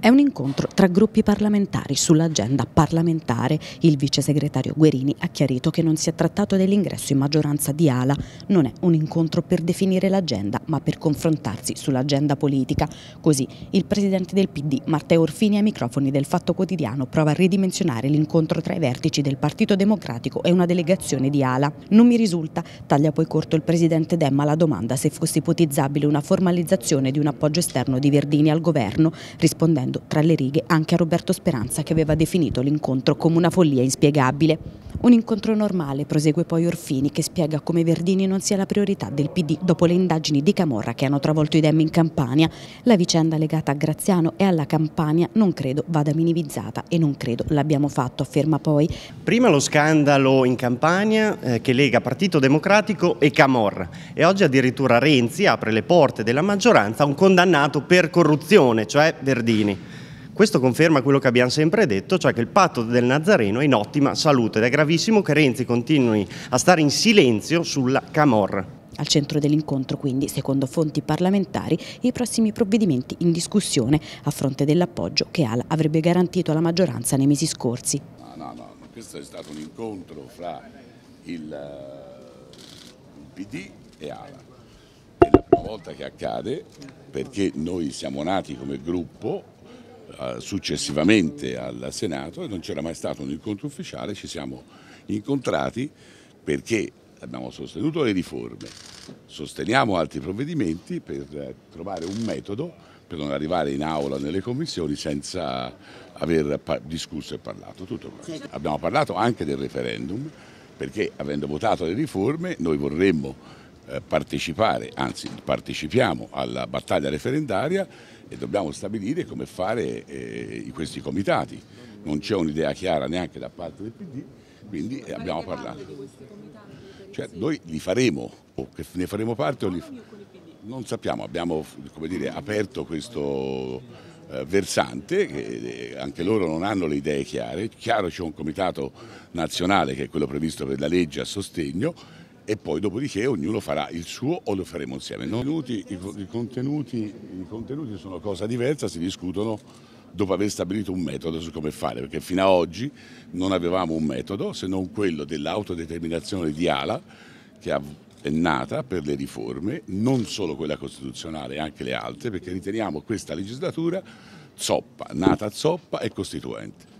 È un incontro tra gruppi parlamentari sull'agenda parlamentare. Il vice segretario Guerini ha chiarito che non si è trattato dell'ingresso in maggioranza di Ala, non è un incontro per definire l'agenda, ma per confrontarsi sull'agenda politica. Così il presidente del PD, Matteo Orfini, ai microfoni del Fatto Quotidiano prova a ridimensionare l'incontro tra i vertici del Partito Democratico e una delegazione di Ala. Non mi risulta, taglia poi corto il presidente Demma la domanda se fosse ipotizzabile una formalizzazione di un appoggio esterno di Verdini al governo, rispondendo scrivendo tra le righe anche a Roberto Speranza che aveva definito l'incontro come una follia inspiegabile. Un incontro normale, prosegue poi Orfini, che spiega come Verdini non sia la priorità del PD dopo le indagini di Camorra che hanno travolto i demi in Campania. La vicenda legata a Graziano e alla Campania non credo vada minimizzata e non credo l'abbiamo fatto, afferma poi. Prima lo scandalo in Campania eh, che lega Partito Democratico e Camorra e oggi addirittura Renzi apre le porte della maggioranza a un condannato per corruzione, cioè Verdini. Questo conferma quello che abbiamo sempre detto, cioè che il patto del Nazareno è in ottima salute ed è gravissimo che Renzi continui a stare in silenzio sulla Camorra. Al centro dell'incontro quindi, secondo fonti parlamentari, i prossimi provvedimenti in discussione a fronte dell'appoggio che Ala avrebbe garantito alla maggioranza nei mesi scorsi. No, no, no, questo è stato un incontro fra il, il PD e Ala. È la prima volta che accade perché noi siamo nati come gruppo eh, successivamente al Senato e non c'era mai stato un incontro ufficiale, ci siamo incontrati perché abbiamo sostenuto le riforme, sosteniamo altri provvedimenti per eh, trovare un metodo per non arrivare in aula nelle commissioni senza aver discusso e parlato. Tutto Abbiamo parlato anche del referendum perché avendo votato le riforme noi vorremmo eh, partecipare, anzi partecipiamo alla battaglia referendaria e dobbiamo stabilire come fare eh, questi comitati. Non c'è un'idea chiara neanche da parte del PD, quindi eh, abbiamo parlato. Cioè, noi li faremo, o che ne faremo parte o li faremo. Non sappiamo, abbiamo dire, aperto questo eh, versante, che eh, anche loro non hanno le idee chiare. Chiaro c'è un comitato nazionale che è quello previsto per la legge a sostegno, e poi dopodiché ognuno farà il suo o lo faremo insieme. No? I, i, contenuti, I contenuti sono cosa diversa, si discutono dopo aver stabilito un metodo su come fare, perché fino ad oggi non avevamo un metodo se non quello dell'autodeterminazione di Ala che è nata per le riforme, non solo quella costituzionale, anche le altre, perché riteniamo questa legislatura zoppa, nata zoppa e costituente.